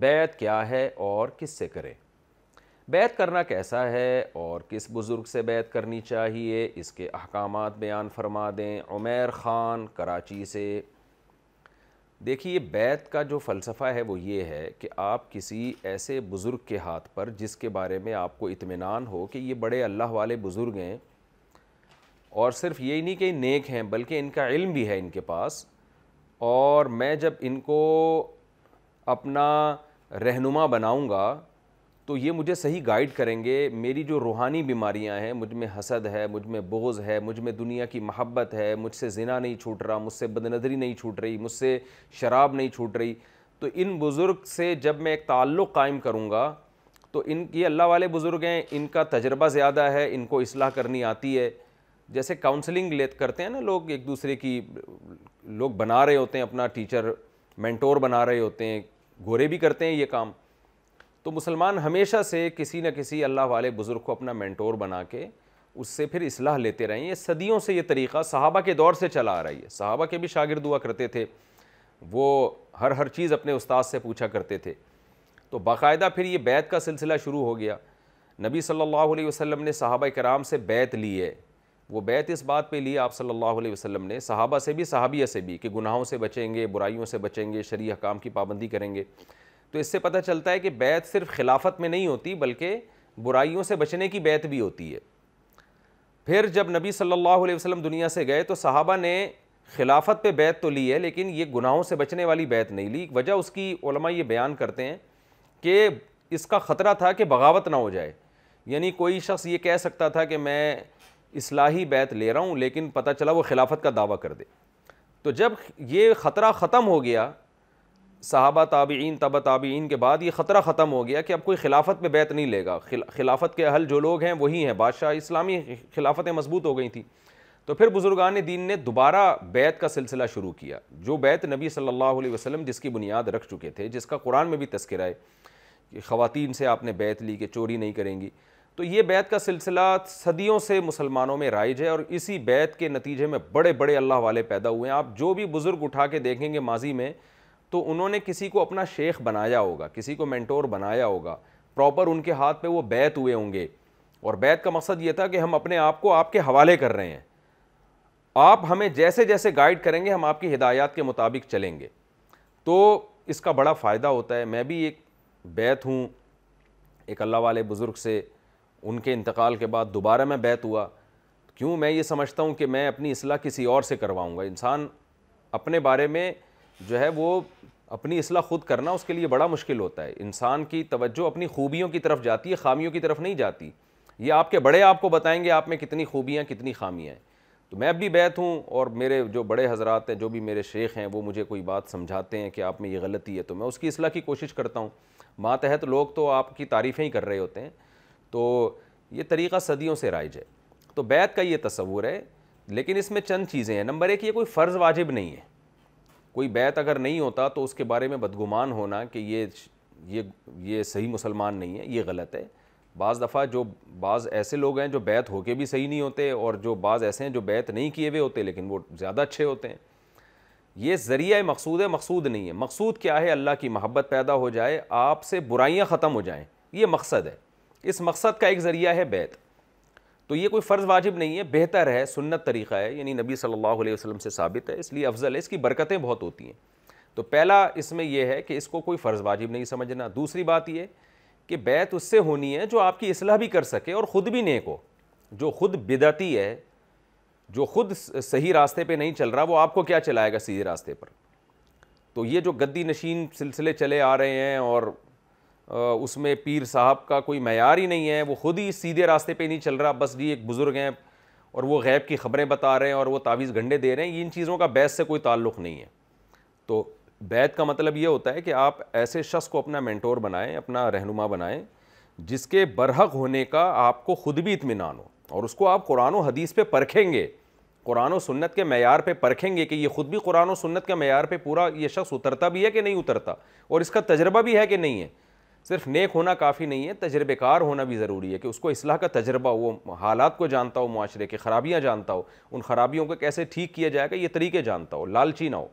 बैत क्या है और किस से करें बैत करना कैसा है और किस बुज़ुर्ग से बैत करनी चाहिए इसके अहकाम बयान फरमा दें उमेर ख़ान कराची से देखिए बैत का जो फ़लसफ़ा है वो ये है कि आप किसी ऐसे बुज़ुर्ग के हाथ पर जिसके बारे में आपको इतमान हो कि ये बड़े अल्लाह वाले बुज़ुर्ग हैं और सिर्फ यही नहीं कि नेक हैं बल्कि इनका इल्म भी है इनके पास और मैं जब इनको अपना रहनुमा बनाऊँगा तो ये मुझे सही गाइड करेंगे मेरी जो रूहानी बीमारियां हैं मुझ में हसद है मुझ में बोझ है मुझ में दुनिया की मोहब्बत है मुझसे ज़िना नहीं छूट रहा मुझसे बदनज़री नहीं छूट रही मुझसे शराब नहीं छूट रही तो इन बुज़ुर्ग से जब मैं एक ताल्लुक़ कायम करूँगा तो इन ये अल्लाह वाले बुज़ुर्ग हैं इनका तजर्बा ज़्यादा है इनको असलाह करनी आती है जैसे काउंसलिंग ले करते हैं ना लोग एक दूसरे की लोग बना रहे होते हैं अपना टीचर मैंटोर बना रहे होते हैं गोरे भी करते हैं ये काम तो मुसलमान हमेशा से किसी न किसी अल्लाह वाले बुज़ुर्ग को अपना मैंटोर बना के उससे फिर इसलाह लेते रहें ये सदियों से ये तरीक़ा साहबा के दौर से चला आ रही है सहाबा के भी शागिर्द हुआ करते थे वो हर हर चीज़ अपने उस्ताद से पूछा करते थे तो बाकायदा फिर ये बैत का सिलसिला शुरू हो गया नबी सल्लल्लाहु अलैहि वसल्लम ने सहाबा कराम से बैत ली है वो बैत इस बात पे ली आप सल्लल्लाहु अलैहि वसल्लम ने सहाबा से भी सहाबिया से भी कि गुनाहों से बचेंगे बुराइयों से बचेंगे शरीय हकाम की पाबंदी करेंगे तो इससे पता चलता है कि बैत सिर्फ खिलाफत में नहीं होती बल्कि बुराइयों से बचने की बैत भी होती है फिर जब नबी सल्लल्लाहु अलैहि वसल्लम दुनिया से गए तो साहबा ने खिलाफत पे बैत तो ली है लेकिन ये गुनाहों से बचने वाली बैत नहीं ली वजह उसकी उलमा ये बयान करते हैं कि इसका ख़तरा था कि बगावत ना हो जाए यानी कोई शख्स ये कह सकता था कि मैं इसलाही बैत ले रहा हूँ लेकिन पता चला वो खिलाफत का दावा कर दे तो जब ये ख़तरा ख़त्म हो गया साहबा ताबीन तब ताबीन के बाद ये ख़तरा ख़त्म हो गया कि अब कोई खिलाफत में बैत नहीं लेगा खिलाफत के अहल जो लोग हैं वही हैं बादशाह इस्लामी खिलाफतें मजबूत हो गई थी तो फिर बुज़ुर्गान दीन ने दोबारा बैत का सिलसिला शुरू किया जो बैत नबी सल्लल्लाहु अलैहि वसल्लम जिसकी बुनियाद रख चुके थे जिसका कुरान में भी तस्करा है कि ख़वान से आपने बैत ली कि चोरी नहीं करेंगी तो ये बैत का सिलसिला सदियों से मुसलमानों में राइज है और इसी बैत के नतीजे में बड़े बड़े अल्लाह वाले पैदा हुए हैं आप जो भी बुज़ुर्ग उठा के देखेंगे माजी में तो उन्होंने किसी को अपना शेख बनाया होगा किसी को मैंटोर बनाया होगा प्रॉपर उनके हाथ पर वो बैत हुए होंगे और बैत का मकसद ये था कि हम अपने आप को आपके हवाले कर रहे हैं आप हमें जैसे जैसे गाइड करेंगे हम आपकी हिदायत के मुताबिक चलेंगे तो इसका बड़ा फ़ायदा होता है मैं भी एक बैत हूँ एक अल्लाह वाले बुज़ुर्ग से उनके इंतकाल के बाद दोबारा मैं बैत हुआ क्यों मैं ये समझता हूँ कि मैं अपनी असलाह किसी और से करवाऊँगा इंसान अपने बारे में जो है वो अपनी असलाह ख़ुद करना उसके लिए बड़ा मुश्किल होता है इंसान की तवज्जो अपनी खूबियों की तरफ जाती है खामियों की तरफ नहीं जाती ये आपके बड़े आपको बताएंगे आप में कितनी खूबियाँ कितनी खामियाँ हैं तो मैं अब भी बैत हूँ और मेरे जो बड़े हजरात हैं जो भी मेरे शेख हैं वो मुझे कोई बात समझाते हैं कि आप में ये गलती है तो मैं उसकी असलाह की कोशिश करता हूँ मातहत लोग तो आपकी तारीफ़ें ही कर रहे होते हैं तो ये तरीक़ा सदियों से राइज है तो बैत का ये तस्वूर है लेकिन इसमें चंद चीज़ें हैं नंबर एक ये कोई फ़र्ज़ वाजिब नहीं है कोई बैत अगर नहीं होता तो उसके बारे में बदगुमान होना कि ये ये ये सही मुसलमान नहीं है ये गलत है बाज़ दफ़ा जो बाज़ ऐसे लोग हैं जो बैत होके भी सही नहीं होते और जो बाज़ ऐसे हैं जो बैत नहीं किए हुए होते लेकिन वो ज़्यादा अच्छे होते हैं ये ज़रिया मकसूद है मकसूद नहीं है मकसूद क्या है अल्लाह की महब्बत पैदा हो जाए आपसे बुराइयाँ ख़त्म हो जाएँ ये मकसद है इस मकसद का एक ज़रिया है बैत तो ये कोई फ़र्ज़ वाजिब नहीं है बेहतर है सुन्नत तरीक़ा है यानी नबी सल्लल्लाहु अलैहि वसल्लम से साबित है इसलिए अफजल है इसकी बरकतें बहुत होती हैं तो पहला इसमें यह है कि इसको कोई फ़र्ज़ वाजिब नहीं समझना दूसरी बात यह कि बैत उससे होनी है जो आपकी असलाह भी कर सके और ख़ुद भी नेक हो जो ख़ुद बिदती है जो ख़ुद सही रास्ते पर नहीं चल रहा वो आपको क्या चलाएगा सीधे रास्ते पर तो ये जो गद्दी नशीन सिलसिले चले आ रहे हैं और उसमें पीर साहब का कोई मैार ही नहीं है वो ख़ुद ही सीधे रास्ते पे नहीं चल रहा बस जी एक बुज़ुर्ग हैं और वो गैब की ख़बरें बता रहे हैं और वो तावीज़ गंडे दे रहे हैं इन चीज़ों का बैत से कोई ताल्लुक़ नहीं है तो बैत का मतलब ये होता है कि आप ऐसे शख्स को अपना मैंटोर बनाएँ अपना रहनुमा बनाएँ जिसके बरहक होने का आपको ख़ुद भी इतमान हो और उसको आप कुरान हदीस पे परखेंगे कुरान और सुन्नत के मैार पे परखेंगे कि ये ख़ुद भी कुरान और सुन्नत के मैार पे पूरा ये शख्स उतरता भी है कि नहीं उतरता और इसका तजर्बा भी है कि नहीं है सिर्फ नेक होना काफ़ी नहीं है तजर्बेकार होना भी ज़रूरी है कि उसको असलाह का तजर्बा वो हालात को जानता हो माशरे की खराबियाँ जानता हो उन खराबियों को कैसे ठीक किया जाएगा ये तरीके जानता हो लालची ना हो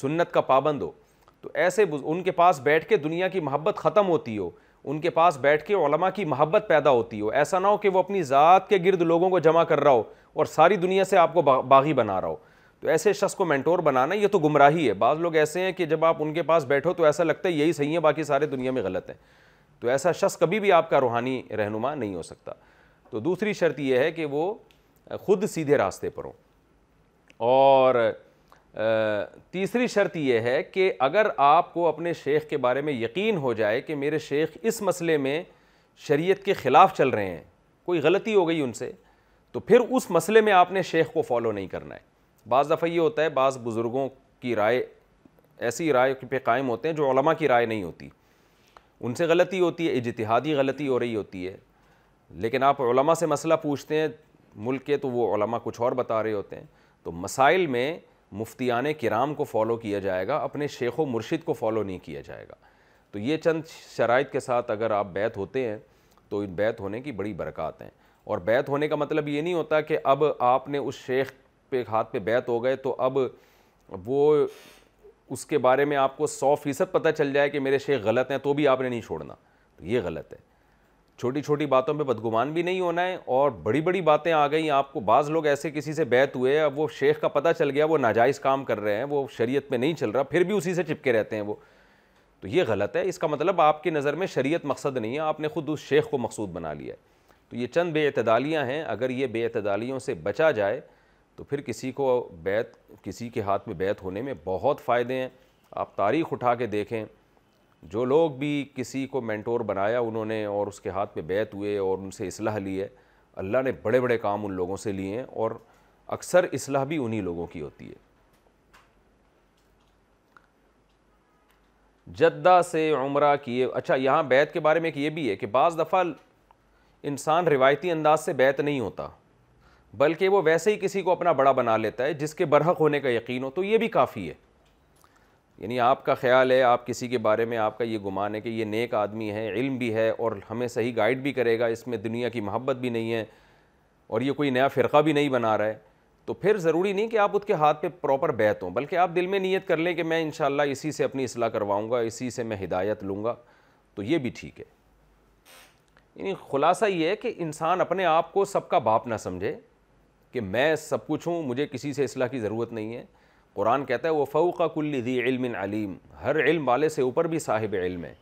सुन्नत का पाबंद हो तो ऐसे उनके पास बैठ के दुनिया की मोहब्बत ख़त्म होती हो उनके पास बैठ के ओलमा की मोहब्बत पैदा होती हो ऐसा ना हो कि वो अपनी ज़ात के गिरद लोगों को जमा कर रहा हो और सारी दुनिया से आपको बागी बना रहा हो तो ऐसे शख्स को मैंटोर बनाना ये तो गुमराही है बाज़ लोग ऐसे हैं कि जब आप उनके पास बैठो तो ऐसा लगता है यही सही है बाकी सारे दुनिया में गलत हैं तो ऐसा शख्स कभी भी आपका रूहानी रहनुमा नहीं हो सकता तो दूसरी शर्त यह है कि वो ख़ुद सीधे रास्ते पर हों और तीसरी शर्त यह है कि अगर आपको अपने शेख के बारे में यकीन हो जाए कि मेरे शेख इस मसले में शरीयत के ख़िलाफ़ चल रहे हैं कोई गलती हो गई उनसे तो फिर उस मसले में आपने शेख को फॉलो नहीं करना है बज़ दफ़ा ये होता है बाज़ बुज़ुर्गों की राय ऐसी राय पे कायम होते हैं जो की राय नहीं होती उनसे गलती होती है इजतहादी गलती हो रही होती है लेकिन आप से मसला पूछते हैं मुल्क के तो वो कुछ और बता रहे होते हैं तो मसाइल में मुफ्तियान किराम को फॉलो किया जाएगा अपने शेख व मुर्शिद को फॉलो नहीं किया जाएगा तो ये चंद शराइ के साथ अगर आप बैत होते हैं तो बैत होने की बड़ी बरक़ात हैं और बैत होने का मतलब ये नहीं होता कि अब आपने उस शेख पे एक हाथ पे बैत हो गए तो अब वो उसके बारे में आपको सौ फीसद पता चल जाए कि मेरे शेख गलत हैं तो भी आपने नहीं छोड़ना तो ये गलत है छोटी छोटी बातों पे बदगुमान भी नहीं होना है और बड़ी बड़ी बातें आ गई आपको बाज़ लोग ऐसे किसी से बैत हुए अब वो शेख का पता चल गया वो नाजायज़ काम कर रहे हैं वो शरीयत में नहीं चल रहा फिर भी उसी से चिपके रहते हैं वो तो ये गलत है इसका मतलब आपकी नज़र में शरीयत मकसद नहीं है आपने ख़ुद उस शेख को मकसूद बना लिया है तो ये चंद बेतदालियाँ हैं अगर ये बेतदालियों से बचा जाए तो फिर किसी को बैत किसी के हाथ में बैत होने में बहुत फ़ायदे हैं आप तारीख़ उठा के देखें जो लोग भी किसी को मेंटोर बनाया उन्होंने और उसके हाथ में बैत हुए और उनसे इसलाह ली है अल्लाह ने बड़े बड़े काम उन लोगों से लिए हैं और अक्सर इसलाह भी उन्हीं लोगों की होती है जद्दा से उम्र किए अच्छा यहाँ बैत के बारे में एक ये भी है कि बज़ दफ़ा इंसान रिवायती अंदाज से बैत नहीं होता बल्कि वो वैसे ही किसी को अपना बड़ा बना लेता है जिसके बरहक होने का यकीन हो तो ये भी काफ़ी है यानी आपका ख्याल है आप किसी के बारे में आपका ये गुमान है कि ये नेक आदमी है इल्म भी है और हमें सही गाइड भी करेगा इसमें दुनिया की मोहब्बत भी नहीं है और ये कोई नया फ़िरका भी नहीं बना रहा है तो फिर ज़रूरी नहीं कि आप उसके हाथ पे प्रॉपर बैत हों बल्कि आप दिल में नीयत कर लें कि मैं इन इसी से अपनी असलाह करवाऊँगा इसी से मैं हिदायत लूँगा तो ये भी ठीक है यानी ख़ुलासा ये है कि इंसान अपने आप को सबका बाप ना समझे कि मैं सब कुछ हूँ मुझे किसी से असलाह की ज़रूरत नहीं है कुरान कहता है वह फोका कुल दी इल्म अलीम हर इल्म वाले से ऊपर भी साहिब इल्म है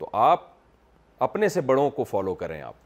तो आप अपने से बड़ों को फॉलो करें आप